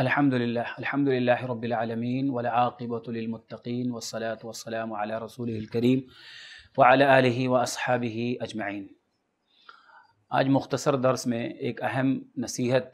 अलहमदिल्ला अलहमदिल्ला रबालमीन वलाक़िबतमतकीन वसलात वसलाम रसूलकरीम वाली व असहाबी अजमाइन आज मुख्तसर दर्स में एक अहम नसीहत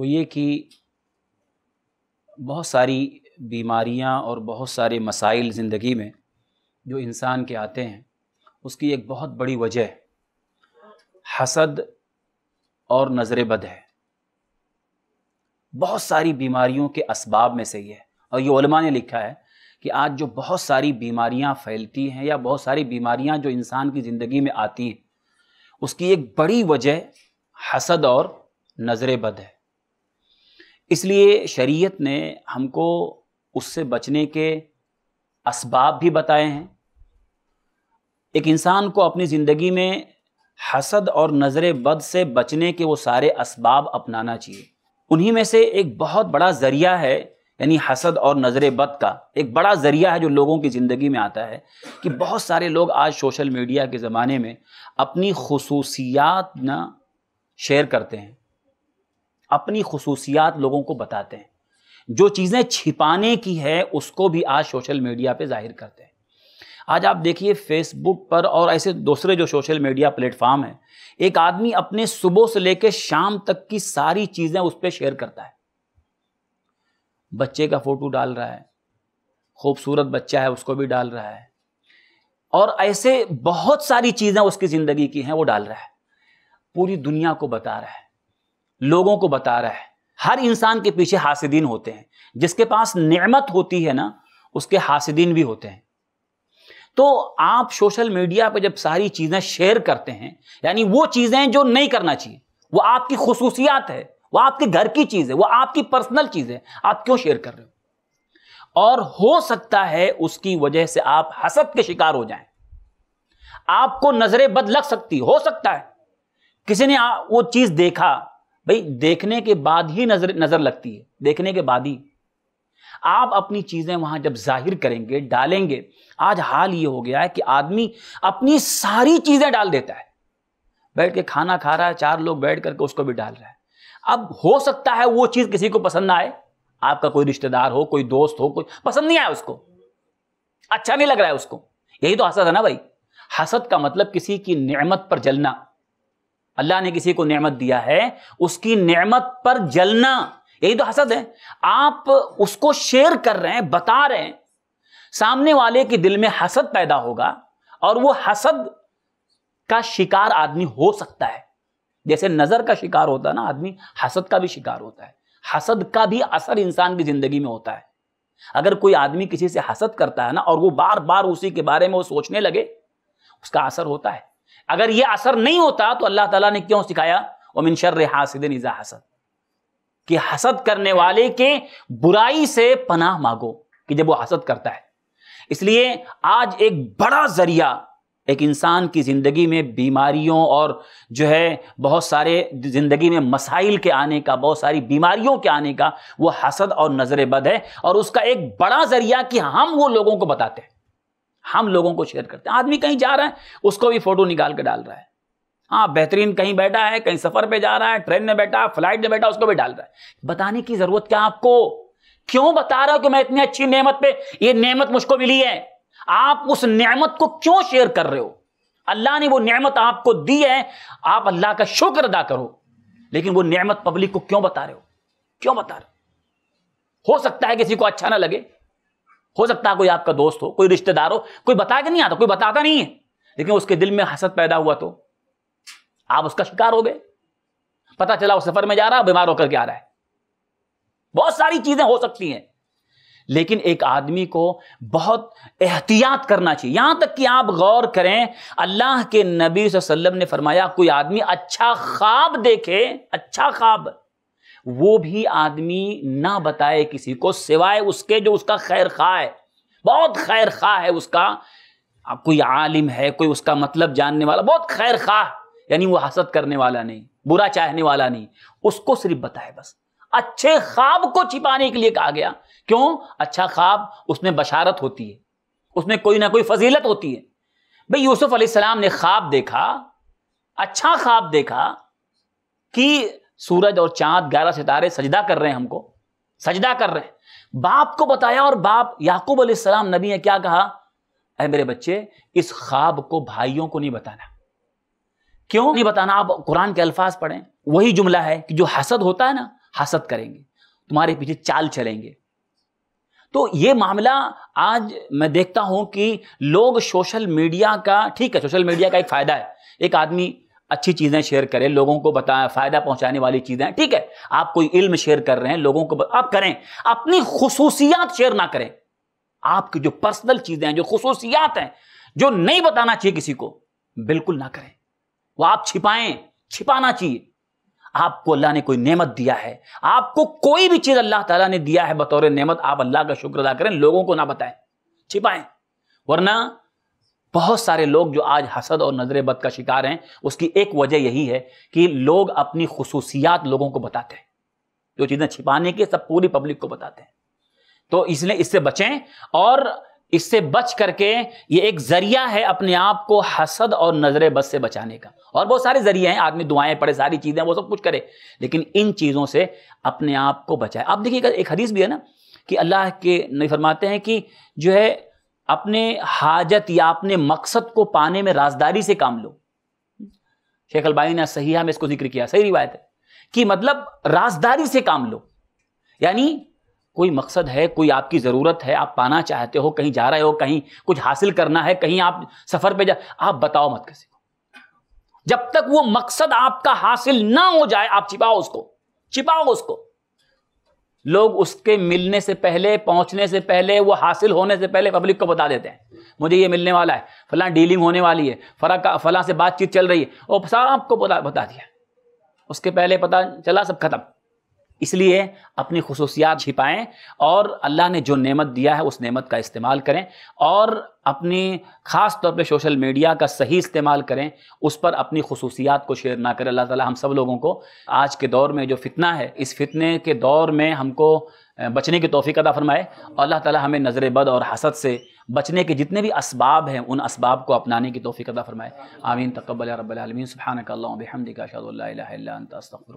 वो ये कि बहुत सारी बीमारियां और बहुत सारे मसाइल ज़िंदगी में जो इंसान के आते हैं उसकी एक बहुत बड़ी वजह हसद और नज़र बद है बहुत सारी बीमारियों के असबाब में से ही है और ये उलमा ने लिखा है कि आज जो बहुत सारी बीमारियां फैलती हैं या बहुत सारी बीमारियां जो इंसान की ज़िंदगी में आती हैं उसकी एक बड़ी वजह हसद और नज़र बद है इसलिए शरीयत ने हमको उससे बचने के असबाब भी बताए हैं एक इंसान को अपनी ज़िंदगी में हसद और नज़र बद से बचने के वो सारे असबाब अपनाना चाहिए उन्हीं में से एक बहुत बड़ा जरिया है यानी हसद और नज़र बद का एक बड़ा जरिया है जो लोगों की ज़िंदगी में आता है कि बहुत सारे लोग आज सोशल मीडिया के ज़माने में अपनी खसूसियात ना शेयर करते हैं अपनी खसूसियात लोगों को बताते हैं जो चीज़ें छिपाने की है उसको भी आज सोशल मीडिया पे जाहिर करते हैं आज आप देखिए फेसबुक पर और ऐसे दूसरे जो सोशल मीडिया प्लेटफॉर्म है एक आदमी अपने सुबह से लेकर शाम तक की सारी चीज़ें उस पर शेयर करता है बच्चे का फोटो डाल रहा है खूबसूरत बच्चा है उसको भी डाल रहा है और ऐसे बहुत सारी चीज़ें उसकी ज़िंदगी की हैं वो डाल रहा है पूरी दुनिया को बता रहा है लोगों को बता रहा है हर इंसान के पीछे हासिदीन होते हैं जिसके पास नेमत होती है ना उसके हासिदीन भी होते हैं तो आप सोशल मीडिया पर जब सारी चीज़ें शेयर करते हैं यानी वो चीज़ें जो नहीं करना चाहिए वो आपकी खसूसियात है वो आपके घर की चीज़ है वो आपकी पर्सनल चीज़ है आप क्यों शेयर कर रहे हो और हो सकता है उसकी वजह से आप हसद के शिकार हो जाएं आपको नजरें बद लग सकती हो सकता है किसी ने वो चीज़ देखा भाई देखने के बाद ही नजर नजर लगती है देखने के बाद ही आप अपनी चीज़ें वहाँ जब जाहिर करेंगे डालेंगे आज हाल ये हो गया है कि आदमी अपनी सारी चीज़ें डाल देता है बैठ के खाना खा रहा है चार लोग बैठ करके उसको भी डाल रहा है अब हो सकता है वो चीज़ किसी को पसंद आए आपका कोई रिश्तेदार हो कोई दोस्त हो कोई पसंद नहीं आया उसको अच्छा नहीं लग रहा है उसको यही तो हसद है ना भाई हसद का मतलब किसी की नेमत पर जलना अल्लाह ने किसी को नेमत दिया है उसकी नेमत पर जलना यही तो हसद है आप उसको शेयर कर रहे हैं बता रहे हैं सामने वाले के दिल में हसद पैदा होगा और वो हसद का शिकार आदमी हो सकता है जैसे नजर का शिकार होता है ना आदमी हसद का भी शिकार होता है हसद का भी असर इंसान की जिंदगी में होता है अगर कोई आदमी किसी से हसद करता है ना और वो बार बार उसी के बारे में वो सोचने लगे उसका असर होता है अगर ये असर नहीं होता तो अल्लाह ताला ने क्यों सिखाया ओमिन शर्र हासिद निजा हसद कि हसद करने वाले के बुराई से पनाह मांगो कि जब वो हसद करता है इसलिए आज एक बड़ा जरिया एक इंसान की ज़िंदगी में बीमारियों और जो है बहुत सारे ज़िंदगी में मसाइल के आने का बहुत सारी बीमारियों के आने का वो हसद और नज़र बद है और उसका एक बड़ा ज़रिया कि हम वो लोगों को बताते हैं हम लोगों को शेयर करते हैं आदमी कहीं जा रहा है उसको भी फ़ोटो निकाल कर डाल रहा है हाँ बेहतरीन कहीं बैठा है कहीं सफर पे जा रहा है ट्रेन में बैठा फ्लाइट में बैठा उसको भी डाल रहा है बताने की जरूरत क्या आपको क्यों बता रहा हो कि मैं इतनी अच्छी नेमत पे ये नेमत मुझको मिली है आप उस नेमत को क्यों शेयर कर रहे हो अल्लाह ने वो नेमत आपको दी है आप अल्लाह का शुक्र अदा करो लेकिन वो नेमत पब्लिक को क्यों बता रहे हो क्यों बता रहे हो हो सकता है किसी को अच्छा ना लगे हो सकता है कोई आपका दोस्त हो कोई रिश्तेदार हो कोई बता के नहीं आता कोई बताता नहीं है लेकिन उसके दिल में हसद पैदा हुआ तो आप उसका शिकार हो गए पता चला वो सफर में जा रहा है बीमार होकर के आ रहा है बहुत सारी चीजें हो सकती हैं लेकिन एक आदमी को बहुत एहतियात करना चाहिए यहां तक कि आप गौर करें अल्लाह के नबी वसल्लम ने फरमाया कोई आदमी अच्छा ख्वाब देखे अच्छा ख्वाब वो भी आदमी ना बताए किसी को सिवाय उसके जो उसका खैर खा है बहुत खैर खा है उसका कोई आलिम है कोई उसका मतलब जानने वाला बहुत खैर खा यानी वो हसद करने वाला नहीं बुरा चाहने वाला नहीं उसको सिर्फ बताए बस अच्छे ख्वाब को छिपाने के लिए कहा गया क्यों अच्छा ख्वाब उसमें बशारत होती है उसमें कोई ना कोई फजीलत होती है भाई यूसुफ अलैहिस्सलाम ने ख्वाब देखा अच्छा ख्वाब देखा कि सूरज और चांद ग्यारह सितारे सजदा कर रहे हैं हमको सजदा कर रहे हैं बाप को बताया और बाप याकूब अलैहिस्सलाम नबी ने क्या कहा अरे मेरे बच्चे इस ख्वाब को भाइयों को नहीं बताना क्यों नहीं बताना आप कुरान के अल्फाज पढ़ें वही जुमला है कि जो हसद होता है ना हसद करेंगे तुम्हारे पीछे चाल चलेंगे तो ये मामला आज मैं देखता हूं कि लोग सोशल मीडिया का ठीक है सोशल मीडिया का एक फ़ायदा है एक आदमी अच्छी चीज़ें शेयर करें लोगों को बताएं फ़ायदा पहुंचाने वाली चीज़ें ठीक है आप कोई इल्म शेयर कर रहे हैं लोगों को आप करें अपनी खसूसियात शेयर ना करें आपकी जो पर्सनल चीज़ें हैं जो खसूसियात हैं जो नहीं बताना चाहिए किसी को बिल्कुल ना करें वो आप छिपाएं छिपाना चाहिए आपको अल्लाह ने कोई नेमत दिया है आपको कोई भी चीज़ अल्लाह ताला ने दिया है बतौर नेमत आप अल्लाह का शुक्र अदा करें लोगों को ना बताएं छिपाएं वरना बहुत सारे लोग जो आज हसद और नजर बद का शिकार हैं उसकी एक वजह यही है कि लोग अपनी खसूसियात लोगों को बताते हैं जो चीज़ें छिपाने की सब पूरी पब्लिक को बताते हैं तो इसलिए इससे बचें और इससे बच करके ये एक जरिया है अपने आप को हसद और नजर बस से बचाने का और बहुत सारे जरिए हैं आदमी दुआएं पढ़े सारी चीज़ें वो सब कुछ करे लेकिन इन चीज़ों से अपने आप को बचाए आप देखिएगा एक हदीस भी है ना कि अल्लाह के नहीं फरमाते हैं कि जो है अपने हाजत या अपने मकसद को पाने में राजदारी से काम लो शेख अलबाई ने सही में इसको जिक्र किया सही रिवायत है कि मतलब राजदारी से काम लो यानी कोई मकसद है कोई आपकी ज़रूरत है आप पाना चाहते हो कहीं जा रहे हो कहीं कुछ हासिल करना है कहीं आप सफ़र पे जा आप बताओ मत किसी को जब तक वो मकसद आपका हासिल ना हो जाए आप छिपाओ उसको छिपाओ उसको लोग उसके मिलने से पहले पहुंचने से पहले वो हासिल होने से पहले पब्लिक को बता देते हैं मुझे ये मिलने वाला है फलां डीलिंग होने वाली है फला फला से बातचीत चल रही है और सारा आपको बता बता दिया उसके पहले पता चला सब खत्म इसलिए अपनी खसूसियात छिपाएं और अल्लाह ने जो नेमत दिया है उस नेमत का इस्तेमाल करें और अपनी ख़ास तौर पे सोशल मीडिया का सही इस्तेमाल करें उस पर अपनी खसूसियात को शेयर ना करें अल्लाह ताला हम सब लोगों को आज के दौर में जो फितना है इस फितने के दौर में हमको बचने की तोफ़ी अदा फरमाए और अल्लाह ताला हमें नज़र बद और हसद से बचने के जितने भी असबाब हैं उन असबाब को अपनाने की तोफ़ी अदा फरमाए आमीन तकबल रबालमीन सुबहानक हमदिका शाह